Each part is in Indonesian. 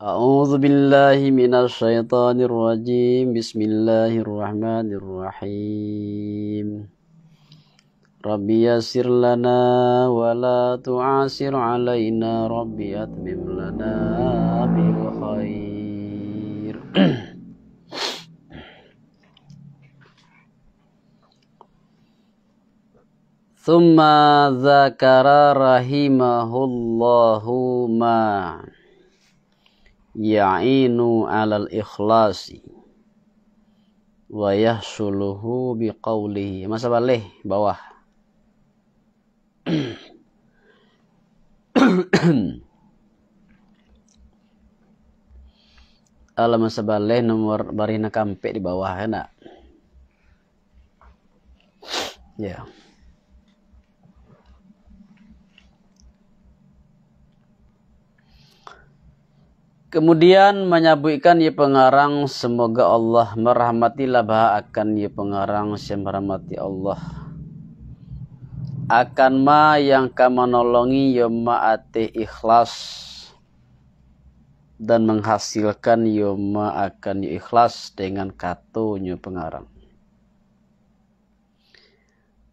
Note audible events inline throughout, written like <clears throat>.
أعوذ بالله من الشيطان الرجيم بسم الله الرحمن الرحيم رب يسر لنا ولا تعسر علينا رب أتمم لنا بالخير <coughs> ثم ذكر رحمه الله ما ya'inu alal ikhlasi wa yahsuluhu biqaulihi masa balik bawah ala masa balik nomor barina kampe di bawah enak ya yeah. Kemudian menyabuikan ye pengarang semoga Allah merahmati labah akan ye pengarang semerahmati Allah. Akan ma yang akan menolongi ye ya ma'ati ikhlas dan menghasilkan ye ya ma akan ikhlas dengan katunya pengarang.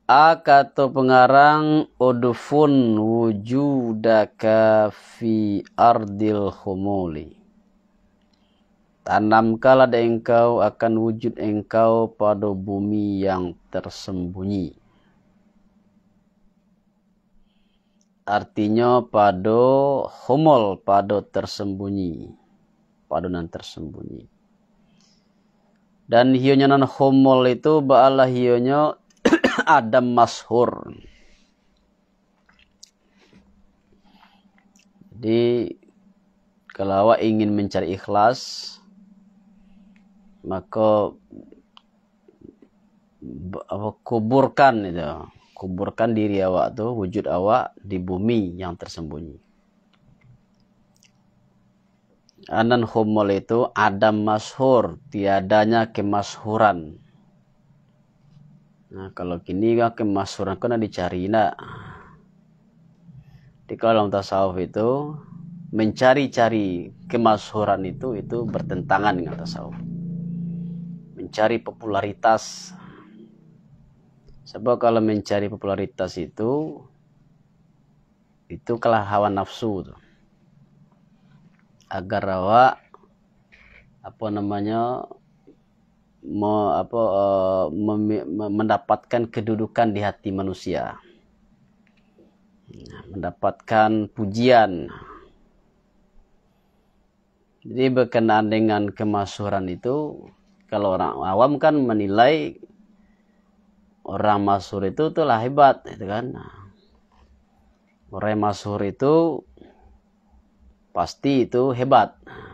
A kata pengarang udfun wujudaka fi ardil humuli. Tanamkanlah engkau akan wujud engkau pada bumi yang tersembunyi. Artinya pada humul, pada tersembunyi. pada nan tersembunyi. Dan hionya homol humul itu ba'alah hiyonyo <coughs> Adam Mashur. Jadi kalau awak ingin mencari ikhlas maka kuburkan itu kuburkan diri awak tuh wujud awak di bumi yang tersembunyi anan humul itu adam mashur tiadanya kemashuran Nah, kalau kini kan kemasuran kena dicari nak. Di kalau tasawuf itu mencari-cari kemasuran itu itu bertentangan dengan tasawuf. Mencari popularitas. Sebab kalau mencari popularitas itu itu kalah hawa nafsu tuh. Agar rawa apa namanya me, apa, uh, eh, mem, mendapatkan kedudukan di hati manusia nah, mendapatkan pujian jadi berkenaan dengan kemasyuran itu kalau orang awam kan menilai orang masur itu telah hebat itu kan nah, orang masur itu pasti itu hebat nah,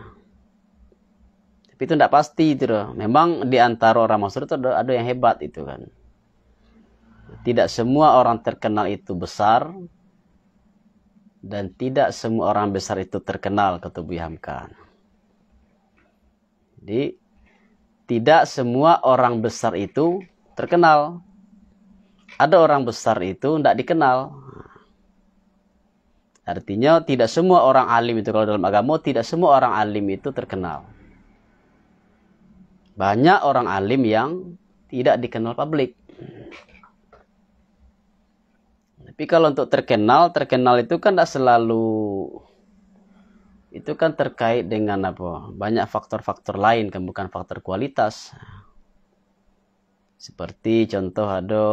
tapi itu tidak pasti itu loh memang di antara orang masyhur itu ada, yang hebat itu kan tidak semua orang terkenal itu besar dan tidak semua orang besar itu terkenal kata Bu Hamka jadi tidak semua orang besar itu terkenal ada orang besar itu tidak dikenal Artinya tidak semua orang alim itu kalau dalam agama tidak semua orang alim itu terkenal. Banyak orang alim yang tidak dikenal publik. Tapi kalau untuk terkenal, terkenal itu kan tidak selalu itu kan terkait dengan apa? Banyak faktor-faktor lain kan bukan faktor kualitas. Seperti contoh ada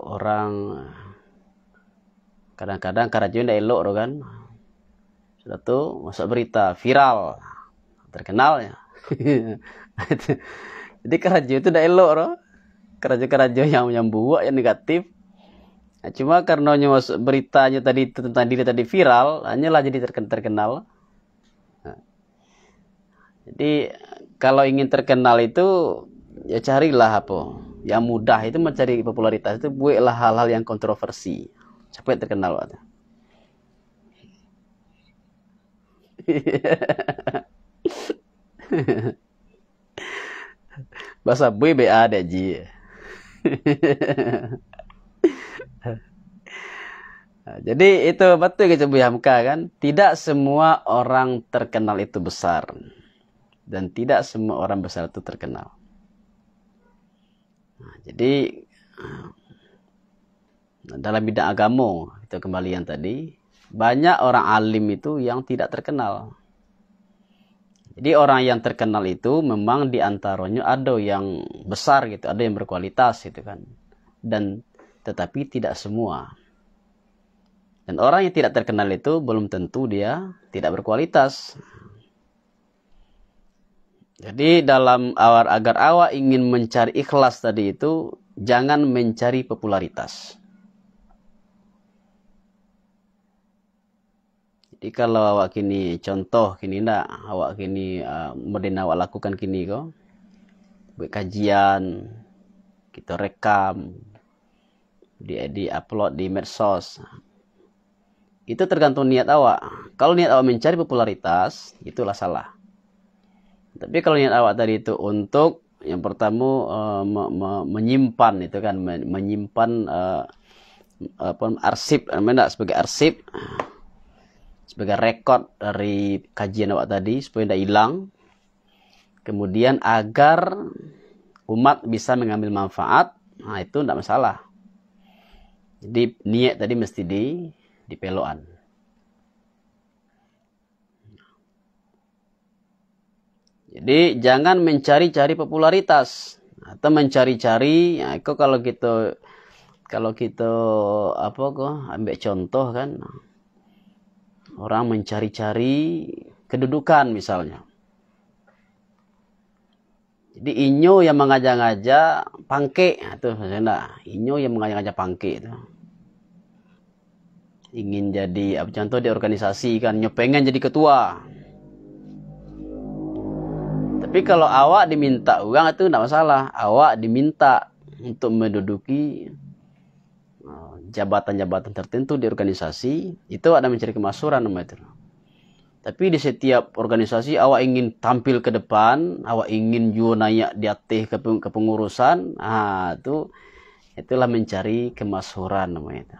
orang kadang-kadang karena tidak elok kan. Sudah tuh masuk berita viral, terkenal ya. <laughs> jadi keraja itu tidak elok roh keraja-keraja yang yang yang negatif nah, cuma karena masuk beritanya tadi tentang diri tadi viral hanyalah nah, jadi terkenal nah, jadi kalau ingin terkenal itu ya carilah apa yang mudah itu mencari popularitas itu buatlah hal-hal yang kontroversi Capek terkenal waktu <laughs> yeah Basta BBA ada nah, G. Jadi itu betul kita Bu Hamka kan, tidak semua orang terkenal itu besar dan tidak semua orang besar itu terkenal. Nah, jadi nah, dalam bidang agama itu kembali yang tadi banyak orang alim itu yang tidak terkenal jadi orang yang terkenal itu memang di antaranya ada yang besar gitu, ada yang berkualitas gitu kan. Dan tetapi tidak semua. Dan orang yang tidak terkenal itu belum tentu dia tidak berkualitas. Jadi dalam awar agar awak ingin mencari ikhlas tadi itu jangan mencari popularitas. kalau awak kini contoh kini ndak awak kini uh, awak lakukan kini ko buat kajian kita rekam di di upload di medsos itu tergantung niat awak kalau niat awak mencari popularitas itulah salah tapi kalau niat awak tadi itu untuk yang pertama uh, me me menyimpan itu kan men menyimpan uh, apa arsip namanya sebagai arsip sebagai rekod dari kajian awak tadi supaya tidak hilang. Kemudian agar umat bisa mengambil manfaat, nah itu tidak masalah. Jadi niat tadi mesti di di peloan. Jadi jangan mencari-cari popularitas atau mencari-cari ya, kok kalau kita kalau kita apa kok ambil contoh kan orang mencari-cari kedudukan misalnya. Jadi inyo yang mengajak-ngajak pangke nah, itu nah, inyo yang mengajak-ngajak pangke itu. Ingin jadi apa contoh di organisasi kan nyo pengen jadi ketua. Tapi kalau awak diminta uang itu tidak masalah. Awak diminta untuk menduduki jabatan-jabatan tertentu di organisasi itu ada mencari kemasuran namanya itu. Tapi di setiap organisasi awak ingin tampil ke depan, awak ingin juga nanya di atas ke kepengurusan, ah itu itulah mencari kemasuran namanya itu.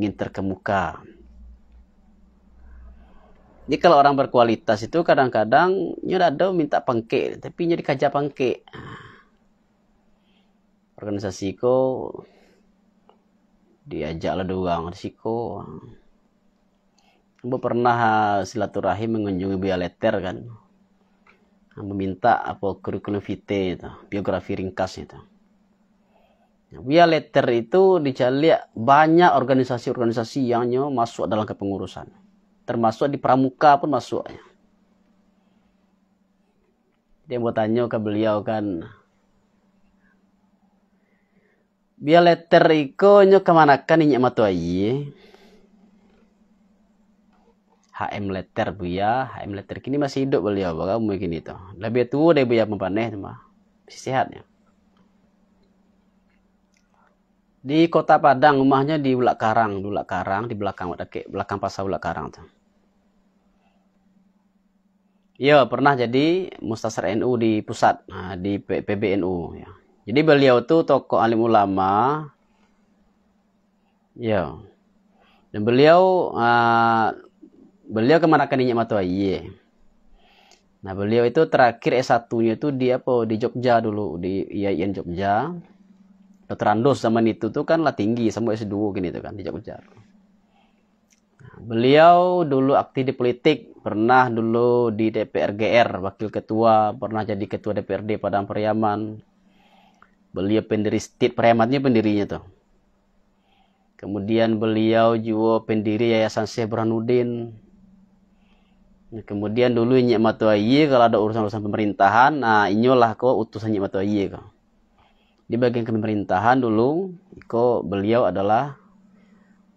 Ingin terkemuka. Jadi kalau orang berkualitas itu kadang-kadang nyuruh ada minta pangke, tapi jadi kaja pangke. Organisasi kok diajak doang risiko Hamba pernah eh, silaturahim mengunjungi letter kan Meminta apa kurikulum vitae itu biografi ringkas itu nah, letter itu dicari banyak organisasi-organisasi yang masuk dalam kepengurusan termasuk di pramuka pun masuknya dia mau tanya ke beliau kan Biar letter iko nyo kemanakan matu matuai. HM letter bu ya, HM letter kini masih hidup beliau, baga mungkin itu. Lebih tua dari bu ya mempaneh mah, masih sehatnya. Di kota Padang rumahnya di Ulak Karang, di Karang di belakang deke, belakang pasar Ulak Karang tuh. Iya pernah jadi mustasar NU di pusat, nah, di PBNU ya. Jadi beliau tuh tokoh alim ulama. Ya. Dan beliau uh, beliau kemarakan nikmat Matuaye. Nah, beliau itu terakhir S1-nya itu di apa? Di Jogja dulu, di IAIN Jogja. Dr. Andos zaman itu tuh kan lah tinggi sampai S2 gini tuh kan di Jogja. Nah, beliau dulu aktif di politik, pernah dulu di DPRGR, wakil ketua, pernah jadi ketua DPRD Padang Periaman Beliau pendiri state prematnya pendirinya tuh. Kemudian beliau juga pendiri Yayasan Syekh Burhanuddin. Kemudian dulu Nyek Matuaye kalau ada urusan-urusan pemerintahan, nah inyolah kok utusan Nyek Matuaye kok. Di bagian pemerintahan dulu, kok beliau adalah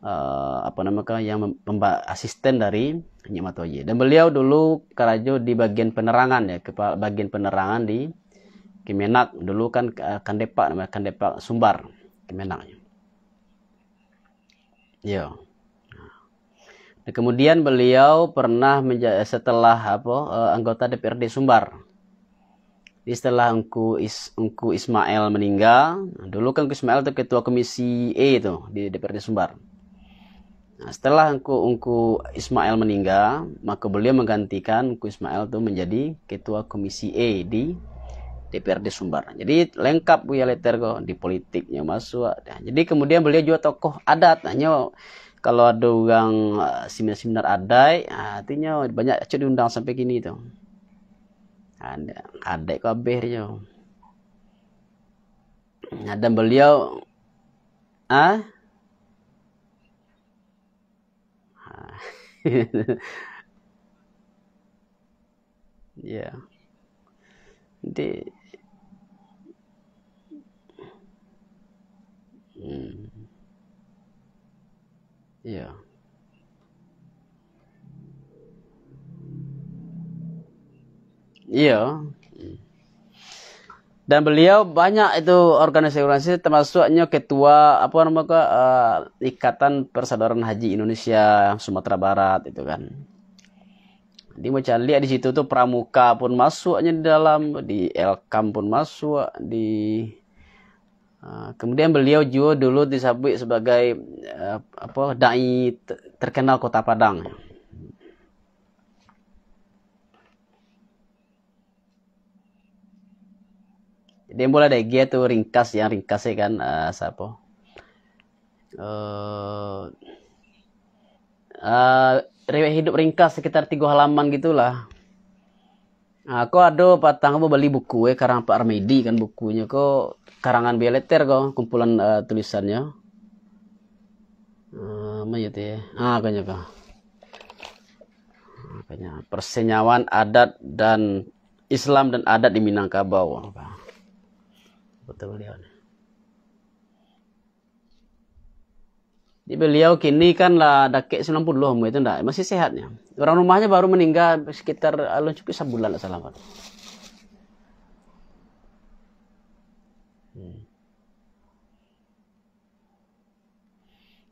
uh, apa namanya yang asisten dari Nyek Matuaye. Dan beliau dulu karajo di bagian penerangan ya, kepala bagian penerangan di Kemenak dulu kan Kandepak namanya Kandepak Sumbar Kemenaknya. Ya. Nah, kemudian beliau pernah setelah apa eh, anggota DPRD Sumbar. setelah Ungku Is, Ungku Ismail meninggal, dulu kan Ungku Ismail itu ketua komisi E itu di DPRD Sumbar. Nah, setelah Ungku Ungku Ismail meninggal, maka beliau menggantikan Ungku Ismail itu menjadi ketua komisi E di DPRD Sumbar. Jadi lengkap Buya Letergo di politiknya masuk. Ah. Nah, jadi kemudian beliau juga tokoh adat. Hanya nah, kalau ada orang ah, seminar-seminar adai, artinya ah, banyak cek diundang sampai kini itu. Ada adai kabehnya. Nah, dan beliau ah <laughs> ya yeah. Jadi Hmm. Iya. Iya. Dan beliau banyak itu organisasi-organisasi termasuknya ketua apa namanya uh, eh, Ikatan Persaudaraan Haji Indonesia Sumatera Barat itu kan. Jadi macam lihat di situ tuh pramuka pun masuknya di dalam, di Elkam pun masuk, di Ah, kemudian beliau juga dulu disebut sebagai uh, apa dai terkenal kota Padang. Dia mulai dari dia tuh ringkas yang ringkas ringkasnya kan uh, siapa? Uh, uh, hidup ringkas sekitar tiga halaman gitulah. Aku nah, ada patang aku beli buku ya karena Pak Armedi kan bukunya kok karangan Bieleter kok kumpulan uh, eh, tulisannya ah, uh, itu? ya ah kayaknya kok Kayaknya persenyawan adat dan Islam dan adat di Minangkabau betul beliau nih Jadi beliau kini kan lah dakek 90 itu enggak, masih sehatnya. Orang rumahnya baru meninggal sekitar lebih cukup sebulan lah salah.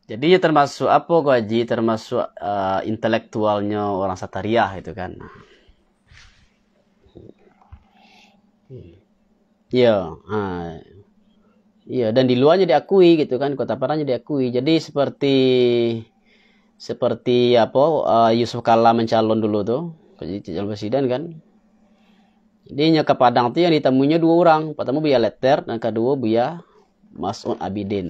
jadi ya termasuk apa kok Haji termasuk uh, intelektualnya orang Satariah itu kan nah. hmm. iya ah. iya dan di luarnya diakui gitu kan kota Parangnya diakui jadi seperti seperti apa uh, Yusuf Kala mencalon dulu tuh calon presiden kan nya ke Padang tuh yang ditemunya dua orang pertama Buya Letter dan kedua Buya Mas'ud Abidin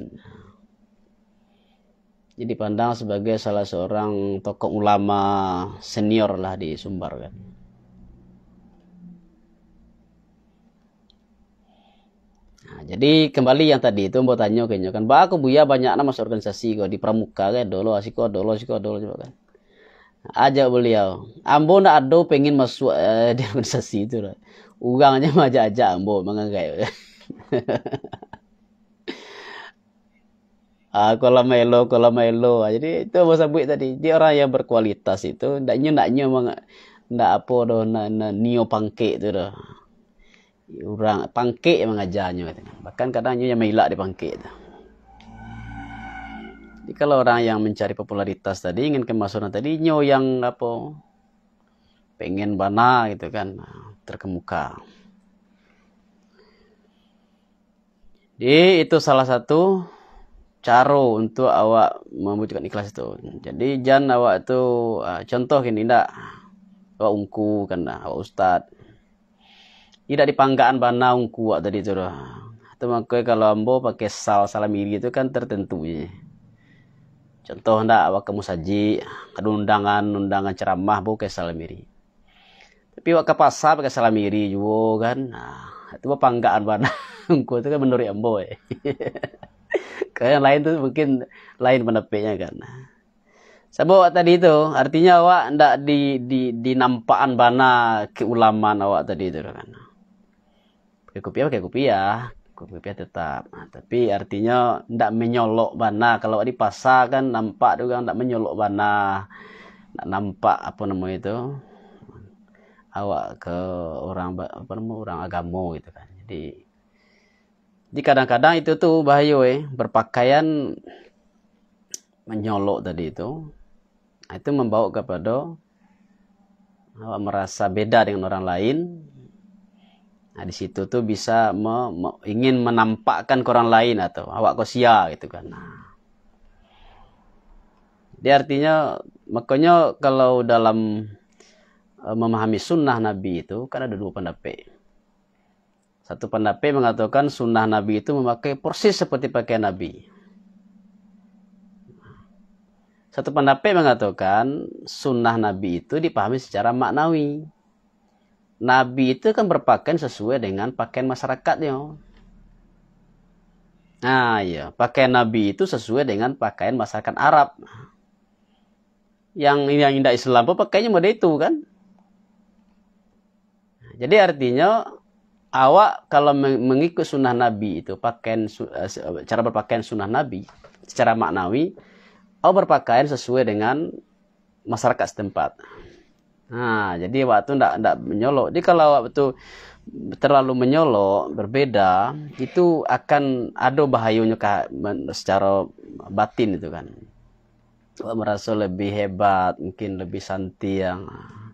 jadi pandang sebagai salah seorang tokoh ulama senior lah di Sumbar kan. Nah, jadi kembali yang tadi itu mau tanya ke kan, bah aku buya banyak nama organisasi kok di Pramuka kan, dulu asiko dulu asiko dulu coba kan. Nah, aja beliau, ambo nak ado pengen masuk eh, <laughs> di organisasi itu Kan. Ugangnya mah ajak ambo kayak. <laughs> Uh, ah, Kuala Melo, Kuala Melo. Ah, jadi itu apa sebut tadi. Dia orang yang berkualitas itu. Ndaknya ndaknya mang ndak apa doh na, na neo pangkek tu doh. Orang pangkek yang mengajarnya. Bahkan kadangnya yang melak di pangkek tu. Jadi kalau orang yang mencari popularitas tadi ingin kemasukan tadi nyo yang apa pengen bana gitu kan terkemuka. Jadi itu salah satu caro untuk awak membutuhkan ikhlas itu. Jadi jangan awak itu uh, ah, contoh ini ndak awak ungku dah kan, awak ustad. Tidak dipangkaan bana ungku awak tadi itu dah. Atau makanya kalau ambo pakai sal salamiri itu kan tertentu je. Contoh ndak awak kamu saji ada undangan undangan ceramah bo salam salamiri. Tapi awak ke pasar pakai salamiri juga kan. Nah, itu panggaan bana <laughs> ungku itu kan menurut ambo. ya. <laughs> Kalau yang lain tuh mungkin lain menepinya kan. Sabo tadi itu artinya awak ndak di di nampakan bana keulaman awak tadi itu kan. Pakai kopi pakai ya, kopi tetap. Nah, tapi artinya ndak menyolok bana kalau di pasar kan nampak juga kan, ndak menyolok bana. Ndak nampak apa nama itu awak ke orang apa nama orang agama gitu kan. Jadi jadi kadang-kadang itu tuh bahaya eh. berpakaian menyolok tadi itu. Nah, itu membawa kepada awak merasa beda dengan orang lain. Nah, di situ tuh bisa me, me, ingin menampakkan ke orang lain atau awak kosia gitu kan. Nah. Jadi artinya makanya kalau dalam eh, memahami sunnah Nabi itu kan ada dua pendapat satu pendapat mengatakan sunnah Nabi itu memakai persis seperti pakaian Nabi. Satu pendapat mengatakan sunnah Nabi itu dipahami secara maknawi. Nabi itu kan berpakaian sesuai dengan pakaian masyarakatnya. Nah, iya, pakaian Nabi itu sesuai dengan pakaian masyarakat Arab. Yang yang indah Islam pun pakainya model itu kan. Jadi artinya awak kalau mengikut sunnah Nabi itu pakaian eh, cara berpakaian sunnah Nabi secara maknawi awak berpakaian sesuai dengan masyarakat setempat. Nah, jadi waktu ndak ndak menyolok. Jadi kalau awak betul terlalu menyolok, berbeda, itu akan ada bahayanya secara batin itu kan. Kalau merasa lebih hebat, mungkin lebih santai yang ah.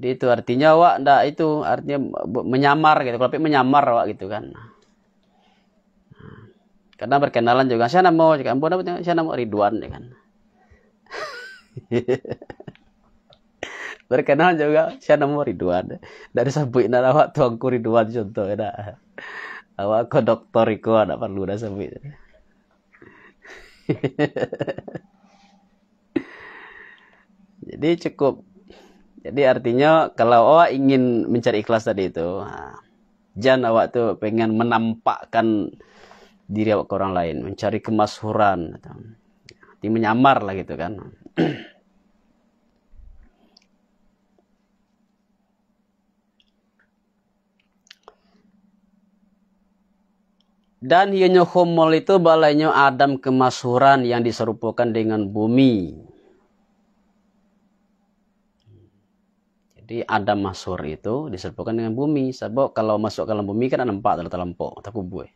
jadi itu artinya wak ndak itu artinya menyamar gitu kalau menyamar wak gitu kan karena berkenalan juga saya nama juga ampun apa saya nama Ridwan ya kan <laughs> berkenalan juga saya nama Ridwan dari sampai nara tuang tuangku Ridwan contoh ya awak ko doktor iko ada perlu dah sampai <laughs> jadi cukup jadi artinya kalau awak ingin mencari ikhlas tadi itu, jangan awak tuh pengen menampakkan diri awak ke orang lain, mencari kemasuran, gitu. menyamar lah gitu kan. <clears throat> Dan hiunyo homol itu balainya Adam kemasuran yang diserupakan dengan bumi. Jadi Adam Masur itu diserupakan dengan bumi. Sebab kalau masuk ke dalam bumi kan ada empat atau terlempok atau kubur.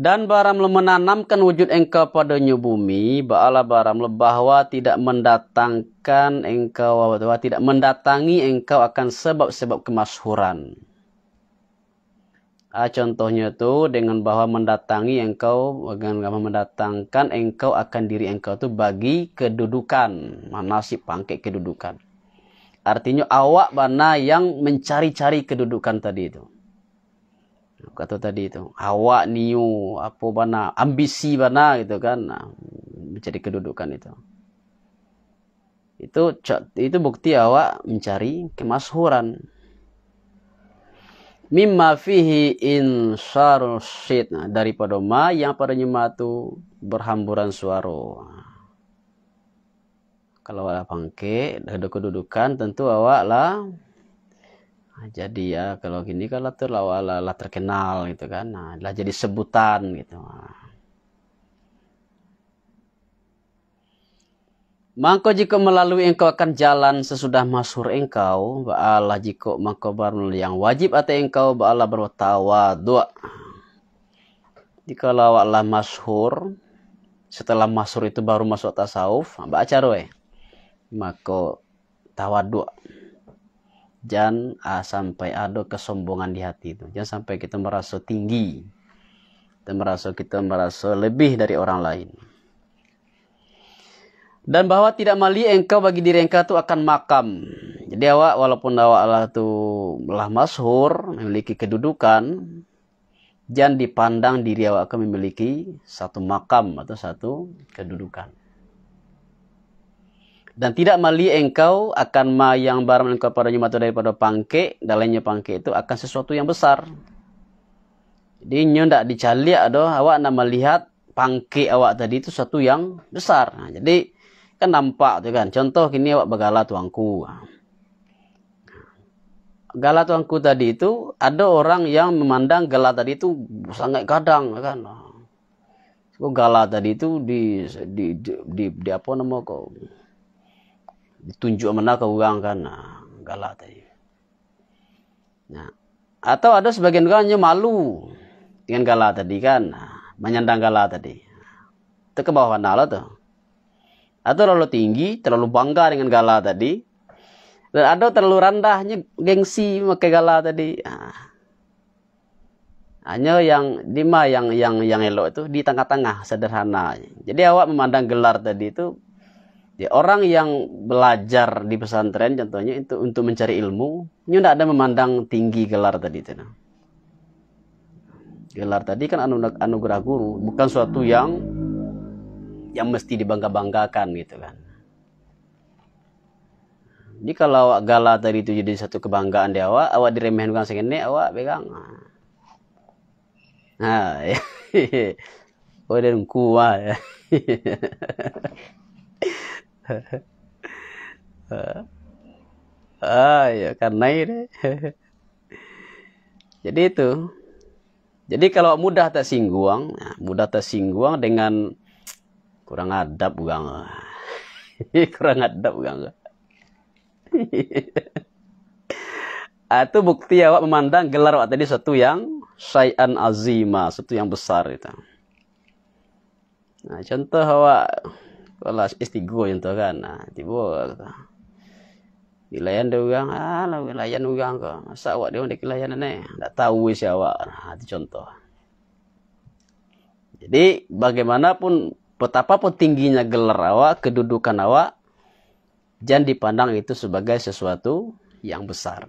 Dan baram menanamkan wujud engkau pada bumi, Baala baram bahwa tidak mendatangkan engkau, bahwa tidak mendatangi engkau akan sebab-sebab kemasyhuran. Ah, contohnya tu dengan bahwa mendatangi engkau, dengan mendatangkan engkau akan diri engkau tu bagi kedudukan, nasib pangkek kedudukan. Artinya awak mana yang mencari-cari kedudukan tadi itu. Kata tadi itu, awak niu apa bana, ambisi bana gitu kan, nah, mencari kedudukan itu. Itu itu bukti awak mencari kemasyhuran. Mimma fihi insarul syid. Nah, daripada ma yang pada matu berhamburan suara kalau wala pangke kedudukan tentu awak lah nah, jadi ya kalau gini kalau tuh lah lah terkenal gitu kan nah lah jadi sebutan gitu nah. Mangko jika melalui engkau akan jalan sesudah masur engkau, ba'ala jika mangko baru yang wajib atau engkau ba'ala dua. Jika lawaklah masur, setelah masur itu baru masuk tasawuf, baca roe maka tawaduk jangan ah, sampai ada kesombongan di hati itu jangan sampai kita merasa tinggi kita merasa kita merasa lebih dari orang lain dan bahwa tidak mali engkau bagi diri engkau itu akan makam jadi awak walaupun awak Allah itu lah masyhur memiliki kedudukan jangan dipandang diri awak akan memiliki satu makam atau satu kedudukan dan tidak mali engkau akan ma yang barang engkau padanya mata daripada pangke, dalamnya pangke itu akan sesuatu yang besar. Jadi nyo ndak dicali ado awak nak melihat pangke awak tadi itu sesuatu yang besar. Nah, jadi kan nampak tu kan. Contoh kini awak begala tuangku. Gala tuangku tadi itu ada orang yang memandang gala tadi itu sangat kadang kan. Kok gala tadi itu di di di, di, di apa nama kau? ditunjuk menang orang kan nah, galak tadi nah atau ada sebagian orangnya malu dengan galak tadi kan nah, menyandang galak tadi itu kebawahan Allah tuh atau terlalu tinggi terlalu bangga dengan galak tadi dan ada terlalu rendahnya gengsi pakai galak tadi nah, hanya yang lima yang yang yang elok itu di tengah-tengah sederhana. Jadi awak memandang gelar tadi itu Ya, orang yang belajar di pesantren contohnya itu untuk mencari ilmu, ini tidak ada memandang tinggi gelar tadi itu. Gelar tadi kan anugerah guru, bukan suatu yang yang mesti dibangga-banggakan gitu kan. Jadi kalau gala tadi itu jadi satu kebanggaan di awak, awak diremehkan orang segini, awak pegang. Nah, <laughs> ya. Oh, dan kuah ya. <laughs> <laughs> ah, ya kan naik deh. <laughs> Jadi itu. Jadi kalau mudah tak singguang, ya, mudah tak singguang dengan kurang adab gang. <laughs> kurang adab gang. itu ah, bukti awak memandang gelar awak tadi satu yang syai'an azima, satu yang besar itu. Nah, contoh awak Kalau yang tuh kan, nah tiba wilayan dia orang, alah ah, wilayan orang ke. Masa awak dia nak wilayan ni? Tak tahu si awak. Nah, itu contoh. Jadi bagaimanapun betapapun tingginya gelar awak, kedudukan awak, jangan dipandang itu sebagai sesuatu yang besar.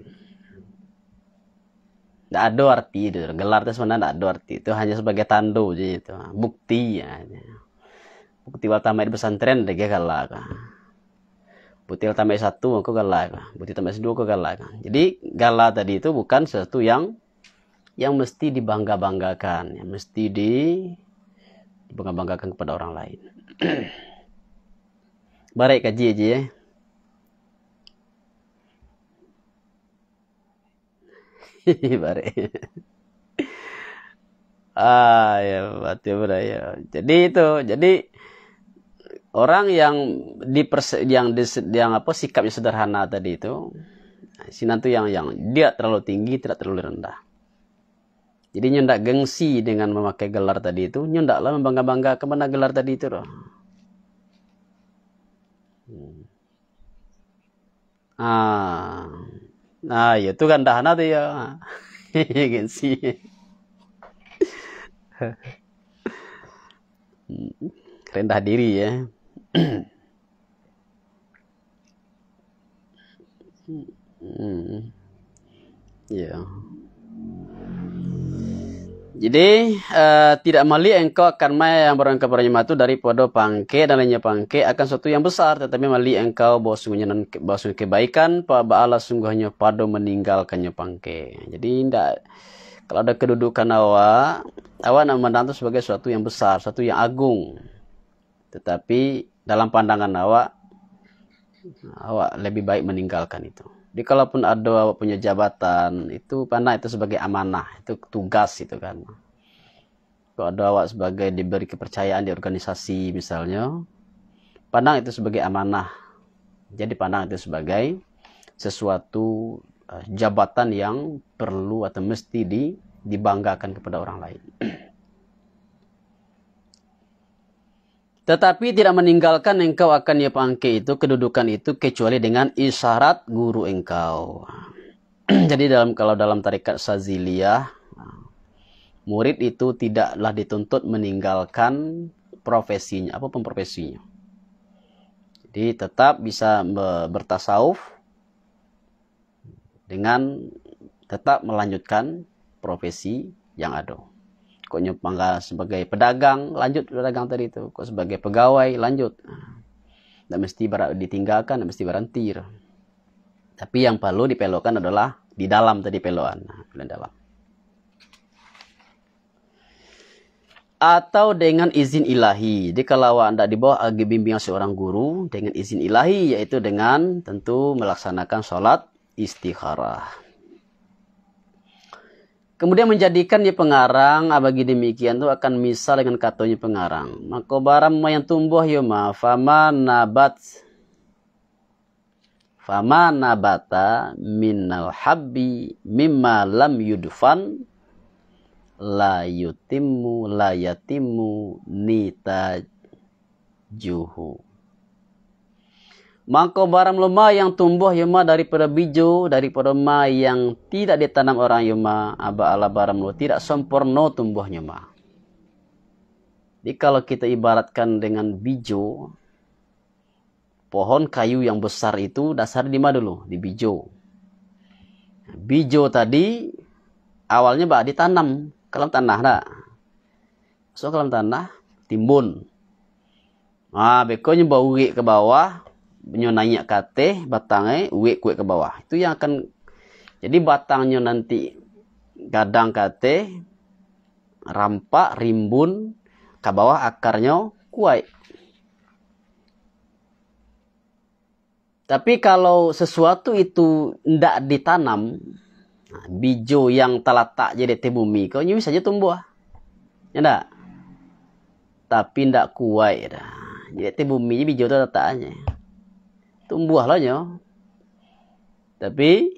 Tidak ada arti Gelar itu sebenarnya tidak ada arti. Itu hanya sebagai tando saja itu. Bukti aja. Ya butil tamai di pesantren deh galak butil tamai satu aku galak butil tamai dua aku galak jadi galak tadi itu bukan sesuatu yang yang mesti dibangga banggakan yang mesti di dibangga banggakan kepada orang lain <clears throat> barek kaji aja ya <laughs> barek ah ya berarti ya jadi itu jadi orang yang di yang di, yang apa sikapnya sederhana tadi itu sinan tuh yang yang dia terlalu tinggi tidak terlalu rendah jadi nyundak gengsi dengan memakai gelar tadi itu nyundaklah membangga bangga kemana gelar tadi itu loh hmm. ah nah itu kan dahana tuh ya <laughs> gengsi <laughs> hmm. rendah diri ya hmm. Ya. Jadi uh, tidak mali engkau akan maya yang berangkat kepadanya matu dari podo pangke dan lainnya pangke akan suatu yang besar tetapi mali engkau bahwa sungguhnya dan bahwa sungguh kebaikan pak baala sungguhnya pada meninggalkannya pangke. Jadi tidak kalau ada kedudukan awak awak nama sebagai suatu yang besar, suatu yang agung. Tetapi dalam pandangan awak awak lebih baik meninggalkan itu jadi kalaupun ada awak punya jabatan itu pandang itu sebagai amanah itu tugas itu kan kalau ada awak sebagai diberi kepercayaan di organisasi misalnya pandang itu sebagai amanah jadi pandang itu sebagai sesuatu eh, jabatan yang perlu atau mesti di, dibanggakan kepada orang lain <clears throat> Tetapi tidak meninggalkan engkau akan ia pangke itu, kedudukan itu, kecuali dengan isyarat guru engkau. <clears throat> Jadi dalam kalau dalam tarikat saziliyah, murid itu tidaklah dituntut meninggalkan profesinya, apapun profesinya. Jadi tetap bisa bertasawuf dengan tetap melanjutkan profesi yang ada kok panggil sebagai pedagang lanjut pedagang tadi itu kok sebagai pegawai lanjut tidak mesti ditinggalkan tidak mesti berantir. tapi yang perlu dipelokkan adalah di dalam tadi peloan nah, dalam atau dengan izin ilahi. Jadi kalau Anda di bawah bimbingan seorang guru dengan izin ilahi yaitu dengan tentu melaksanakan sholat istikharah. Kemudian menjadikannya pengarang, ah, bagi demikian itu akan misal dengan katanya pengarang. Maka barang yang tumbuh yoma, ya fama nabat, fama nabata al habbi mimma lam yudfan la yutimu la yatimu nita juhu. Maka barang lemah yang tumbuh yuma daripada biju, daripada ma yang tidak ditanam orang yuma, aba ala barang lu tidak sempurna tumbuh yuma. Jadi kalau kita ibaratkan dengan biju, pohon kayu yang besar itu dasar di mana dulu? Di biju. Biju tadi awalnya bak ditanam kalau tanah dah. so, kalau tanah, timbun. ah bekonya bau ke bawah, nyonya kate batangnya wek kuek ke bawah itu yang akan jadi batangnya nanti gadang kate rampak rimbun ke bawah akarnya kuai tapi kalau sesuatu itu ndak ditanam nah, bijo yang telatak jadi teh bumi kau bisa saja tumbuh ah. ya ndak tapi ndak kuai dah jadi teh bumi bijo itu letaknya tumbuh lah nyo. Tapi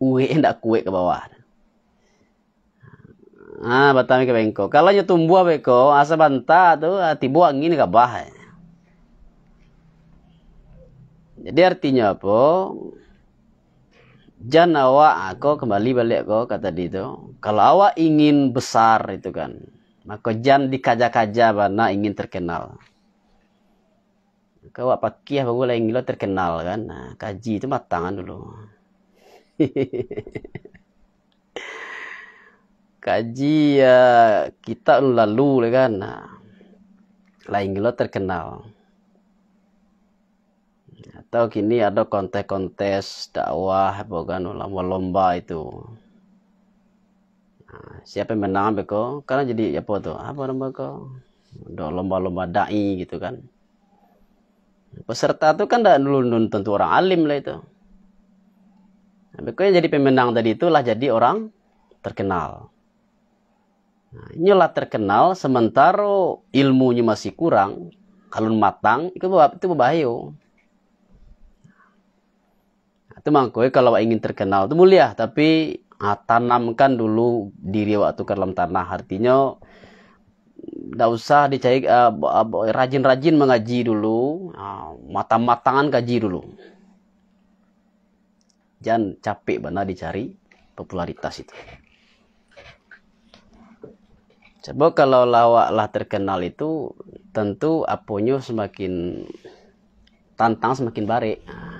uwe <laughs> ndak kue ke bawah. Ah, batang ke bengko. Kalau nyo tumbuh beko, asa banta tu ah, tibu angin ke bawah. Eh. Jadi artinya apa? Jan awak aku ah, kembali balik kok kata dia itu. Kalau awak ingin besar itu kan, maka jan dikaja-kaja bana ingin terkenal. Kau apa kiah baru lain gila terkenal kan. Nah, kaji itu matangan dulu. <laughs> kaji ya kita lalu kan. Nah, lain gila terkenal. Atau kini ada kontes-kontes dakwah bukan lomba-lomba itu. Nah, siapa yang menang beko? Karena jadi apa tuh? Apa nama kau? Lomba-lomba dai gitu kan. Peserta itu kan tidak dulu tentu orang alim lah itu. Tapi yang jadi pemenang tadi itulah jadi orang terkenal. Nah, inilah terkenal sementara ilmunya masih kurang, kalau matang itu itu berbahaya. Itu nah, mangkoi eh, kalau ingin terkenal itu mulia, tapi ah, tanamkan dulu diri waktu ke dalam tanah. Artinya tidak usah dicari rajin eh, eh, rajin-rajin mengaji dulu uh, matang-matangan kaji dulu jangan capek benar dicari popularitas itu coba kalau lawaklah terkenal itu tentu aponyo semakin tantang semakin barik ah.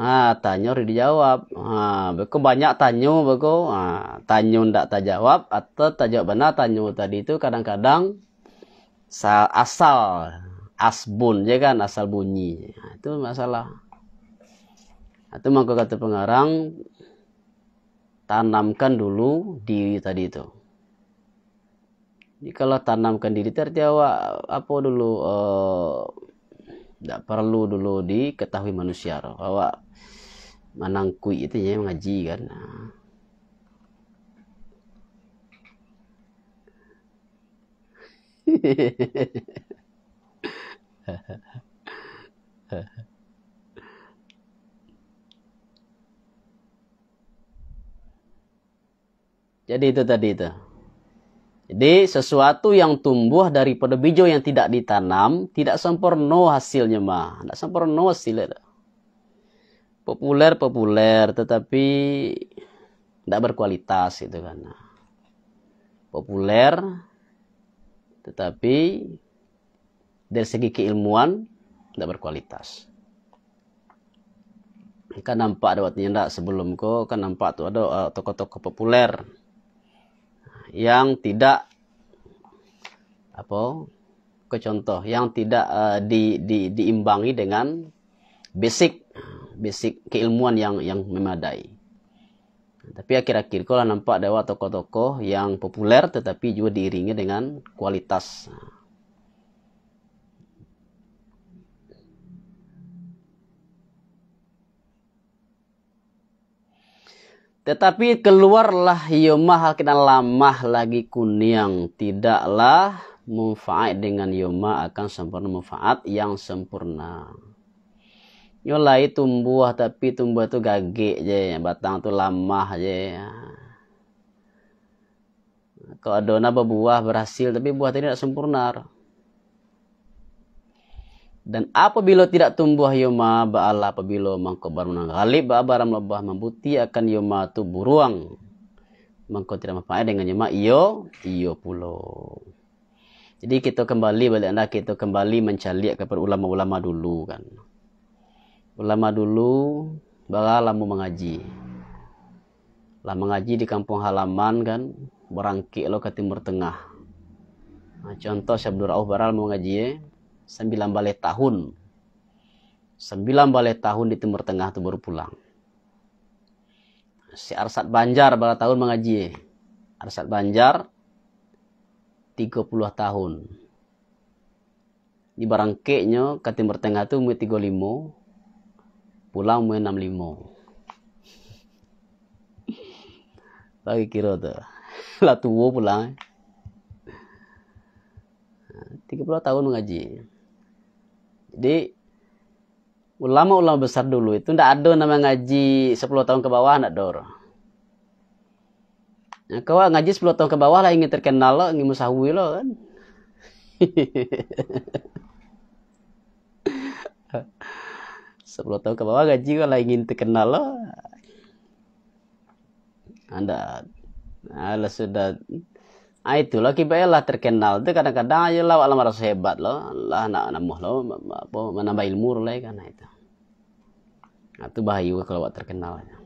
Ah, tanya dijawab. Ah, beko banyak tanya beko. Ah, tanya ndak ta jawab atau ta jawab benar tanya tadi itu kadang-kadang asal asbun je kan asal bunyi. Ah, itu masalah. Itu ah, mangko kata pengarang tanamkan dulu diri tadi itu. Jadi kalau tanamkan diri terjawa apa dulu uh, eh, tidak perlu dulu diketahui manusia bahwa manangkui itu ya mengaji kan nah. <laughs> Jadi itu tadi itu. Jadi sesuatu yang tumbuh daripada biji yang tidak ditanam tidak sempurna hasilnya mah, tidak sempurna hasilnya populer populer tetapi tidak berkualitas itu kan nah, populer tetapi dari segi keilmuan tidak berkualitas kan nampak ada waktunya tidak sebelum kok kan nampak tuh ada toko eh, tokoh populer yang tidak apa ke contoh yang tidak uh, di, di, diimbangi dengan basic basic keilmuan yang yang memadai. Tapi akhir-akhir lah nampak ada tokoh-tokoh yang populer tetapi juga diiringi dengan kualitas. Tetapi keluarlah yoma ya halkina lamah lagi kuniang. Tidaklah manfaat dengan yoma ya akan sempurna manfaat yang sempurna nyolai tumbuh tapi tumbuh tu gage je batang tu lamah je kalau adona berbuah berhasil tapi buah tidak sempurna dan apabila tidak tumbuh yoma ba'ala apabila mangko barunang galib ba baram lebah membuti akan yoma tu buruang mangko tidak mapai dengan yoma iyo iyo pulo jadi kita kembali balik anda kita kembali mencari kepada ulama-ulama dulu kan ulama dulu bala lamu mengaji lah mengaji di kampung halaman kan berangkik lo ke timur tengah nah, contoh Syabdur Auf Baral mau ngaji ya, sembilan balai tahun sembilan balai tahun di timur tengah itu baru pulang si Arsat Banjar balai tahun mengaji ya. Arsat Banjar 30 tahun di barangkeknya ke timur tengah tuh 35 pulang enam 65 lagi kira tu <laughs> lah tua pulang eh. puluh tahun mengaji jadi ulama-ulama besar dulu itu tidak ada nama ngaji 10 tahun ke bawah nak dor Nah, ya, kau ngaji 10 tahun ke bawah lah ingin terkenal lo, ingin musahwi lo kan. <laughs> 10 tahun ke bawah gaji kalau ingin terkenal lo anda ala sudah ah, itulah lah terkenal itu kadang-kadang aja lah alam harus hebat lo lah nak nambah lo apa menambah ilmu lah kan itu itu ah, bahaya kalau buat terkenal aja.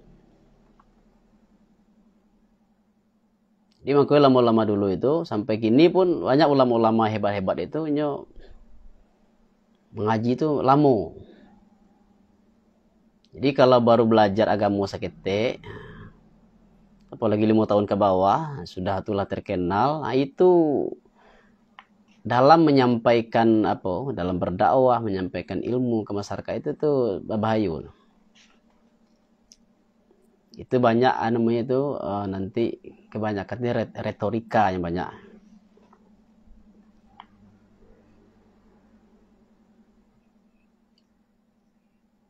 Dia ulama-ulama dulu itu sampai kini pun banyak ulama-ulama hebat-hebat itu nyok, mengaji itu lama jadi kalau baru belajar agama sakit apalagi lima tahun ke bawah sudah itulah terkenal nah, itu dalam menyampaikan apa dalam berdakwah menyampaikan ilmu ke masyarakat itu tuh bahaya itu banyak anu, namanya itu eh, nanti kebanyakan ini retorika yang banyak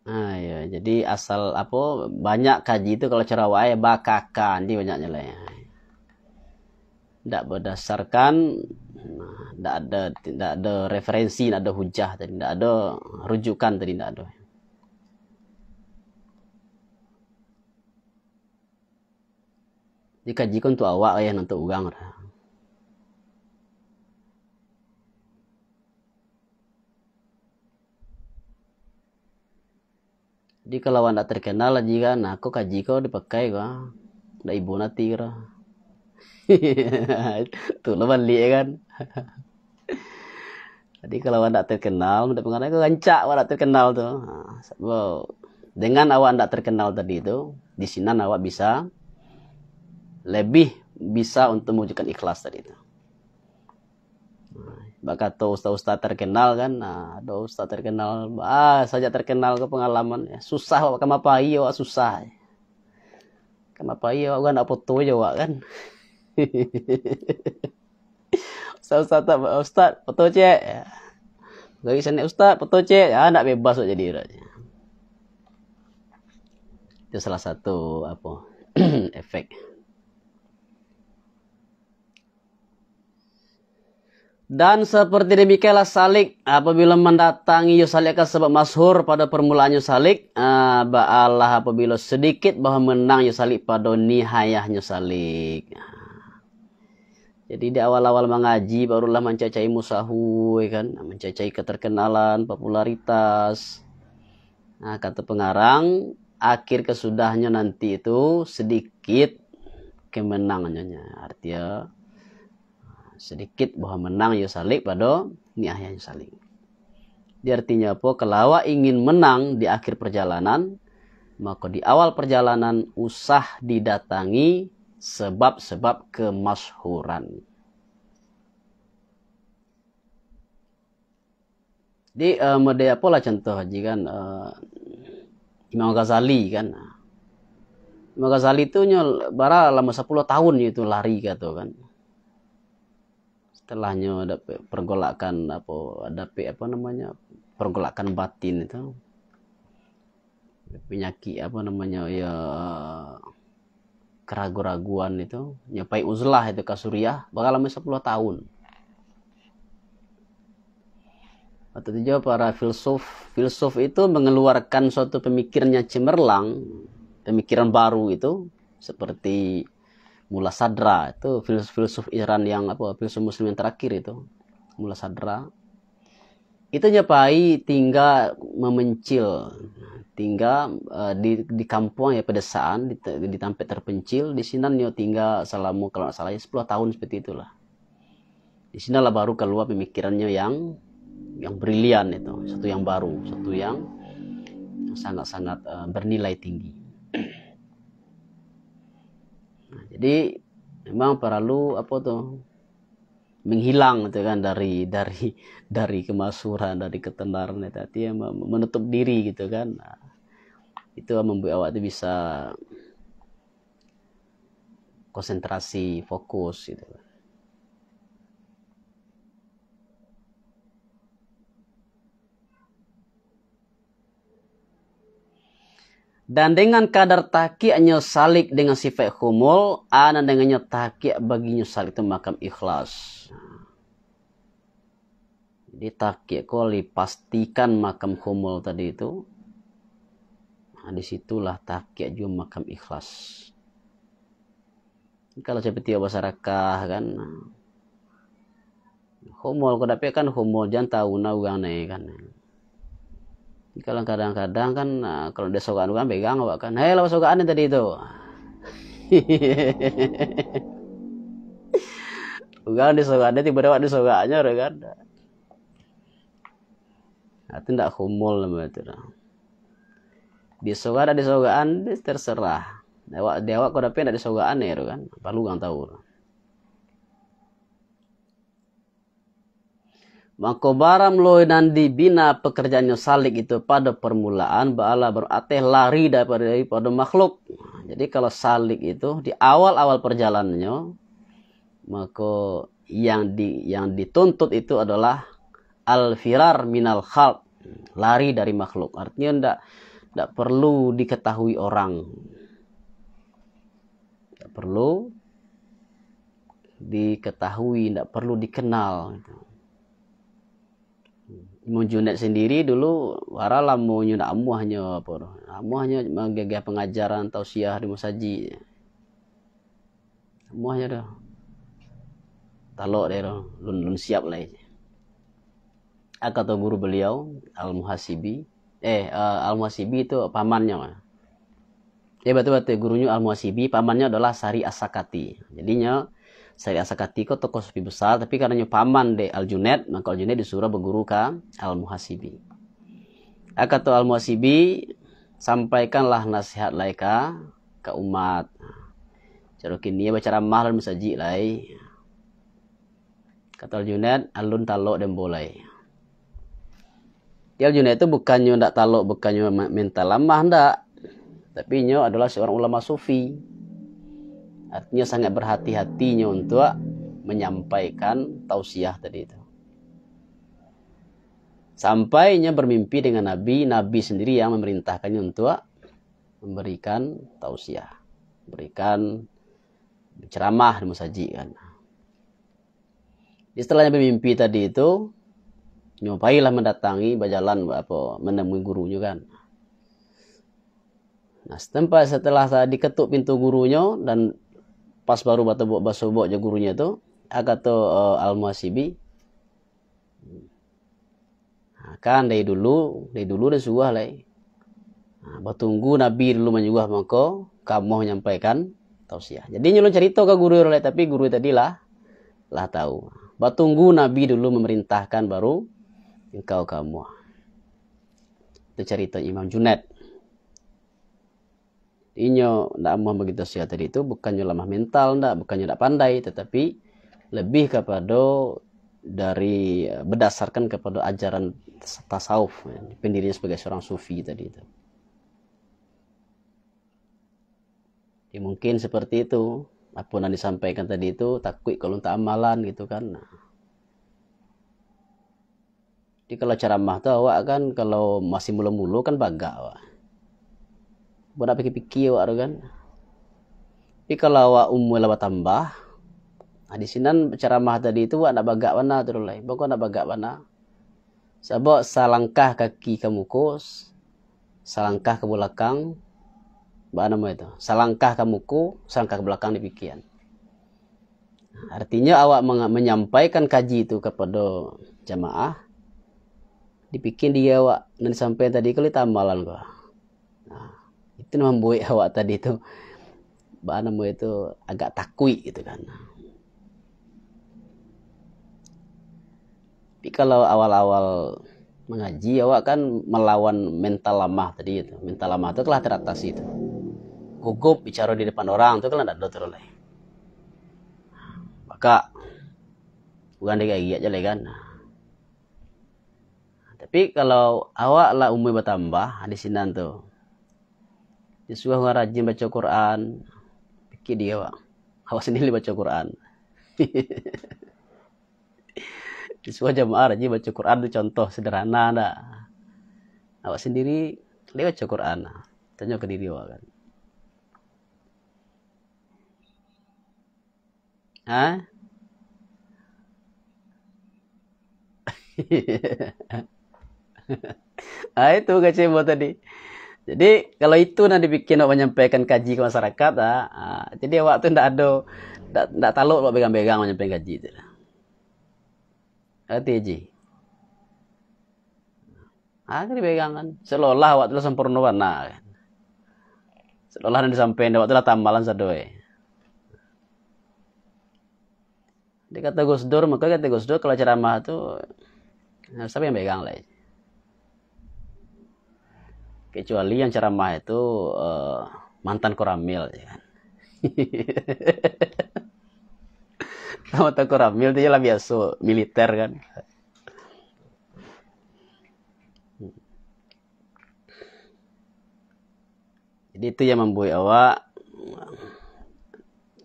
Ah ya, jadi asal apa banyak kaji itu kalau cara wae bakakan di banyaknya lah Tidak berdasarkan tidak nah, ada tidak ada referensi, tidak ada hujah tidak ada rujukan tidak ada. Dikaji kan untuk awak ya untuk orang. di kalau anda terkenal jika nah aku kaji kau dipakai kau, dari ibu nanti kau. <laughs> tuh lo balik kan <laughs> jadi kalau anda terkenal udah pengen kau gancak anda terkenal tuh wow. dengan awak anda terkenal tadi itu di sini awak bisa lebih bisa untuk mewujudkan ikhlas tadi itu bahkan tuh ustaz-ustaz terkenal kan nah ada ustaz terkenal ah saja terkenal ke pengalaman ya susah wak kama pai iya, wak susah kama pai iya, wak kan foto aja wak kan <laughs> ustaz ustaz tak ustaz foto cek ya bagi sana ustaz foto cek ya ah, nak bebas wak jadi itu salah satu apa <clears throat> efek Dan seperti demikianlah salik apabila mendatangi Yusaliaka sebab masyhur pada permulaan Yusalik uh, eh, ba'alah apabila sedikit bahwa menang Yusalik pada nihayah Yusalik. Jadi di awal-awal mengaji barulah mencacai musahu kan, mencacai keterkenalan, popularitas. Nah, kata pengarang akhir kesudahnya nanti itu sedikit kemenangannya artinya sedikit bahwa menang yo ya salik pada ni ayah yo ya salik. Di artinya apa? Kelawa ingin menang di akhir perjalanan, maka di awal perjalanan usah didatangi sebab-sebab kemasyhuran. Di uh, eh, media pola contoh haji kan uh, Imam Ghazali kan. Imam Ghazali itu nyol bara lama 10 tahun itu lari gitu kan setelahnya ada pergolakan apa ada apa namanya pergolakan batin itu penyakit apa namanya ya keraguan-raguan itu nyapai uzlah itu kasuriah bakal lama 10 tahun atau juga para filsuf filsuf itu mengeluarkan suatu pemikirannya cemerlang pemikiran baru itu seperti Mula Sadra itu filsuf, filsuf Iran yang apa filsuf Muslim yang terakhir itu Mula Sadra itu nyapai tinggal memencil tinggal uh, di di kampung ya pedesaan di, di tampet terpencil di sini nyo tinggal selama kalau nggak salah ya 10 tahun seperti itulah di lah baru keluar pemikirannya yang yang brilian itu satu yang baru satu yang sangat-sangat uh, bernilai tinggi Nah, jadi memang perlu apa tuh menghilang itu kan dari dari dari kemasuran dari ketenaran itu artinya menutup diri gitu kan nah, itu membuat awak itu bisa konsentrasi fokus gitu kan Dan dengan kadar tahkiaknya salik dengan sifat humul, ana dengannya tahkiak baginya salik itu makam ikhlas. Jadi tahkiak koli pastikan makam humul tadi itu. Nah, disitulah takik juga makam ikhlas. Kalau seperti bahasa rakah kan, humul kedapi kan humul jangan tahu nahu kan kalau kadang-kadang kan eh, kalau dia sokan anu kan pegang awak kan hei lawas sokan tadi itu Ugal <laughs> di sokannya tiba tiba di sokannya orang kan nah, Itu tidak kumul itu nah. Di sokan ada di sokan terserah Dewa dewa kau dapat tidak di sokan ya kan Perlu nggak tahu nah. Maka barang loy nandi bina pekerjaannya salik itu pada permulaan ba'ala berateh lari daripada, daripada makhluk. Jadi kalau salik itu di awal-awal perjalanannya maka yang di yang dituntut itu adalah al-firar minal khalq, lari dari makhluk. Artinya ndak ndak perlu diketahui orang. Ndak perlu diketahui, ndak perlu dikenal gitu Mujunet sendiri dulu wara lamu nyuna amu apa amu hanya pengajaran tausiah di musaji amuahnya dah talok deh lun lun siap lah atau guru beliau al muhasibi eh uh, al muhasibi itu pamannya mah eh, ya betul betul gurunya al muhasibi pamannya adalah sari asakati jadinya saya asa katiko toko sepi besar tapi karena paman de al junet maka al junet disuruh berguru ka al muhasibi akato al muhasibi sampaikanlah nasihat laika ke umat jarukin dia ramah mahal misaji lai kata al junet alun talok dan boleh Al Junaid itu bukannya ndak talok, bukannya minta lemah ndak. Tapi nyo adalah seorang ulama sufi Artinya sangat berhati-hatinya untuk menyampaikan tausiah tadi itu. Sampainya bermimpi dengan Nabi, Nabi sendiri yang memerintahkannya untuk memberikan tausiah, berikan ceramah dan musajikan. Setelahnya bermimpi tadi itu, nyobailah mendatangi berjalan apa menemui gurunya kan. Nah, setempat setelah diketuk pintu gurunya dan pas baru batu buat baso bok je gurunya tu akato uh, al kan dari dulu dari dulu dah suah lai eh. Batunggu nabi dulu menyuah mako kamu menyampaikan tausiah jadi nyolong cerita ke guru lai tapi guru tadi lah lah tahu Batunggu nabi dulu memerintahkan baru engkau kamu itu cerita Imam junet inyo ndak mau begitu sehat tadi itu bukannya lemah mental ndak bukannya ndak pandai tetapi lebih kepada dari eh, berdasarkan kepada ajaran tasawuf ya, pendirinya sebagai seorang sufi tadi itu ya, mungkin seperti itu apa yang disampaikan tadi itu takut kalau tak amalan gitu kan nah. jadi kalau ceramah tuh awak kan kalau masih mulu-mulu kan bagak awak budak pikir-pikir awak kan tapi kalau awak umur lah tambah nah, di sini kan ceramah tadi itu awak nak bagak mana tu lah bangko nak bagak mana sebab salangkah kaki kamu kos salangkah ke belakang apa nama itu salangkah kamu ku salangkah ke belakang di Artinya awak menyampaikan kaji itu kepada jamaah dipikir dia awak dan sampai tadi kali tambalan kok itu nama buih awak tadi itu bahan buih itu agak takui gitu kan tapi kalau awal-awal mengaji awak kan melawan mental lemah tadi itu mental lemah itu telah teratasi itu gugup bicara di depan orang itu ada tidak teroleh maka bukan dia kayak aja kan tapi kalau awak lah umur bertambah di sini tuh Yesua wa rajin baca Quran pikir dia wa awak sendiri baca Quran Yesua <laughs> jamaah rajin baca Quran itu contoh sederhana dah awak sendiri dia baca Quran tanya ke diri awak kan Hah? <laughs> ah itu buat tadi jadi kalau itu nanti bikin awak menyampaikan kaji ke masyarakat, ah, ah jadi awak tu ndak ada ndak ndak taluk awak pegang-pegang menyampaikan kaji tu. Hati ji. Ah, ah kan dipegang kan. Seolah-olah awak tu sempurna warna. Kan? kan. Seolah-olah nanti sampai awak tu lah tambalan sadoi. Eh. Dia kata Gus Dur, maka kata Gus Dur kalau ceramah tu siapa yang pegang lah. Eh? kecuali yang ceramah itu uh, mantan koramil ya kan <laughs> mantan koramil itu lah biasa militer kan jadi itu yang membuat awak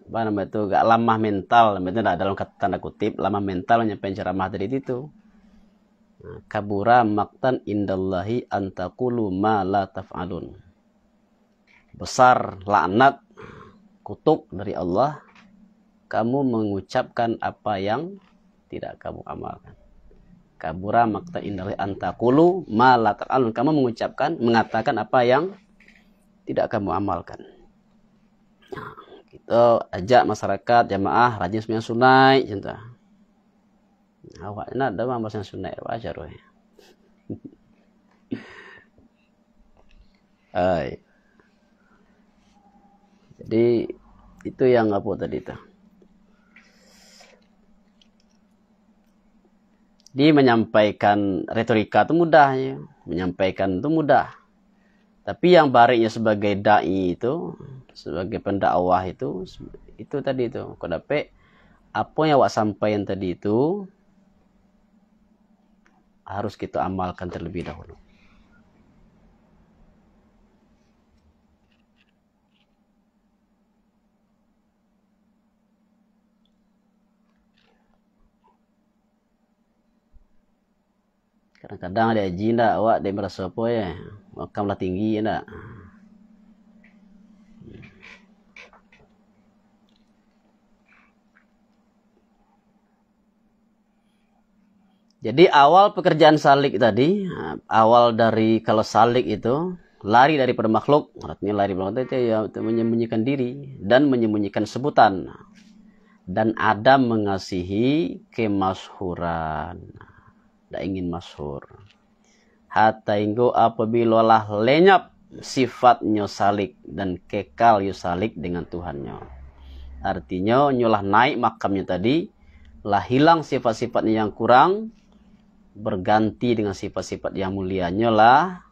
apa namanya itu gak lama mental namanya dalam tanda kutip lama mental yang ceramah tadi itu kabura maktan indallahi antakulu ma la taf'alun. Besar laknat kutuk dari Allah kamu mengucapkan apa yang tidak kamu amalkan. Kabura maktan indallahi antakulu ma la taf'alun. Kamu mengucapkan, mengatakan apa yang tidak kamu amalkan. Nah, kita ajak masyarakat jamaah rajin sembahyang sunai, contoh. Awak nak dah mahu sang sunai wajar weh. <laughs> Hai. Jadi itu yang apa tadi tu? Di menyampaikan retorika tu mudah ya. menyampaikan tu mudah. Tapi yang bariknya sebagai dai itu, sebagai pendakwah itu, itu tadi tu. Kau dapat apa yang awak sampaikan tadi itu, harus kita amalkan terlebih dahulu. Kadang-kadang ada jin tak awak dia merasa apa ya? Makamlah tinggi ya eh, tak? Jadi awal pekerjaan salik tadi, awal dari kalau salik itu lari dari makhluk, artinya lari dari itu ya menyembunyikan diri dan menyembunyikan sebutan. Dan Adam mengasihi kemasyhuran. Tidak ingin masyhur. Hatta inggo apabila lah lenyap sifatnya salik dan kekal yo salik dengan Tuhannya. Artinya nyolah naik makamnya tadi, lah hilang sifat-sifatnya yang kurang, berganti dengan sifat-sifat yang mulianya lah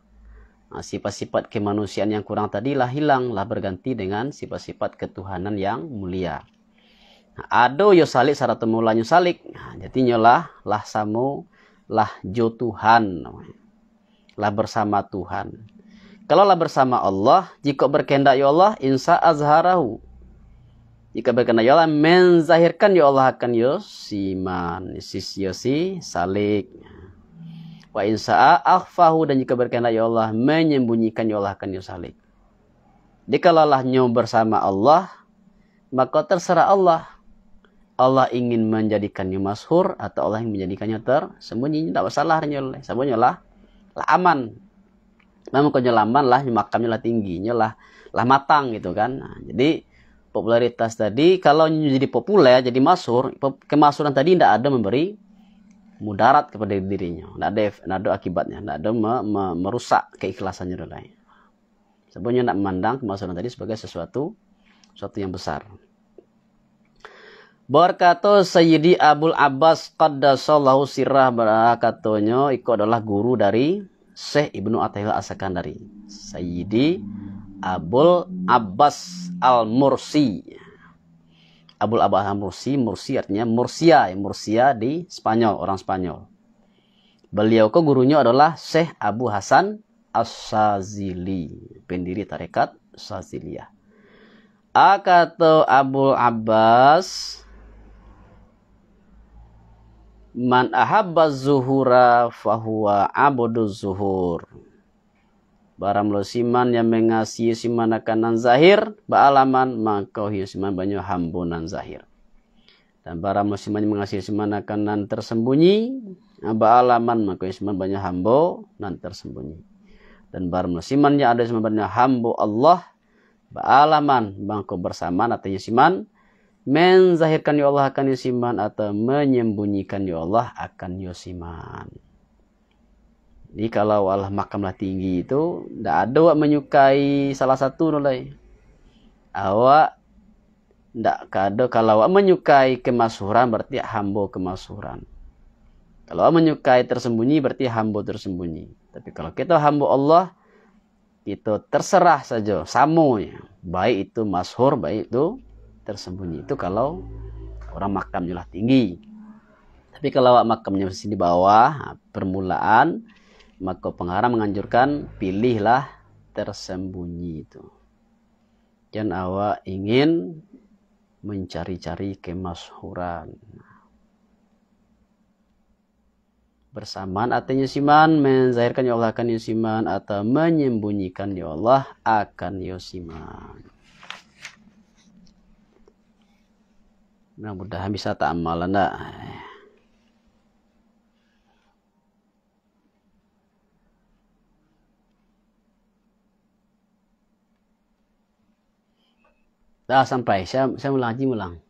nah, sifat-sifat kemanusiaan yang kurang tadi lah hilang lah berganti dengan sifat-sifat ketuhanan yang mulia. Nah, ado yo salik sarata mulanya salik. Nah, jadi nyolah lah samu lah jo Tuhan. Lah bersama Tuhan. Kalau lah bersama Allah, jika berkendak ya Allah, insa azharahu. Jika berkendak ya Allah, menzahirkan ya Allah akan yo siman, sis yo si salik. Wa insa'a akhfahu dan jika berkehendak ya Allah menyembunyikan ya Allah akan salib. Dikalalah bersama Allah, maka terserah Allah. Allah ingin menjadikannya masur atau Allah yang menjadikannya tersembunyi tidak masalah nyolah sembunyi lah lah aman namun kalau nyelaman lah makamnya lah tinggi lah lah matang gitu kan nah, jadi popularitas tadi kalau jadi populer jadi masur, kemasuran tadi tidak ada memberi mudarat kepada dirinya. Tidak ada, tidak ada akibatnya. Tidak ada me, me, merusak keikhlasannya dan lain. Sebenarnya tidak memandang kemasalahan tadi sebagai sesuatu sesuatu yang besar. Berkata Sayyidi Abdul Abbas Qaddasallahu sirah berkatanya Iku adalah guru dari Syekh Ibnu Ataillah Asakandari Sayyidi Abul Abbas Al-Mursi Abul Abbas Mursi, Mursi artinya Mursia, ya, Mursia di Spanyol, orang Spanyol. Beliau ke gurunya adalah Syekh Abu Hasan As-Sazili, pendiri tarekat Saziliyah. Akato Abul Abbas Man ahabba zuhura fahuwa abdu zuhur Baram lo siman yang mengasihi siman akan zahir, baalaman maka hiu siman banyak nan zahir. Dan barang siman yang mengasihi siman akan nan tersembunyi, baalaman maka siman banyak hambo nan tersembunyi. Dan barang siman yang ada siman banyak hambo Allah, baalaman bangko bersama artinya siman menzahirkan ya Allah akan yosiman atau menyembunyikan ya Allah akan yosiman. Jadi kalau Allah makamlah tinggi itu tidak ada awak menyukai salah satu nolai. Awak tidak kado kalau awak menyukai kemasuran berarti hamba kemasuran. Kalau awak menyukai tersembunyi berarti hamba tersembunyi. Tapi kalau kita hamba Allah itu terserah saja samu. ya. baik itu masyhur, baik itu tersembunyi itu kalau orang makamnya lah tinggi tapi kalau awak makamnya masih di bawah permulaan maka pengarang menganjurkan pilihlah tersembunyi itu. Dan awak ingin mencari-cari kemasyhuran. Bersamaan artinya siman, menzahirkan ya Allah akan yosiman, atau menyembunyikan ya Allah akan yosiman. Mudah-mudahan bisa tak amalan dah. dah sampai saya saya ulangi mulang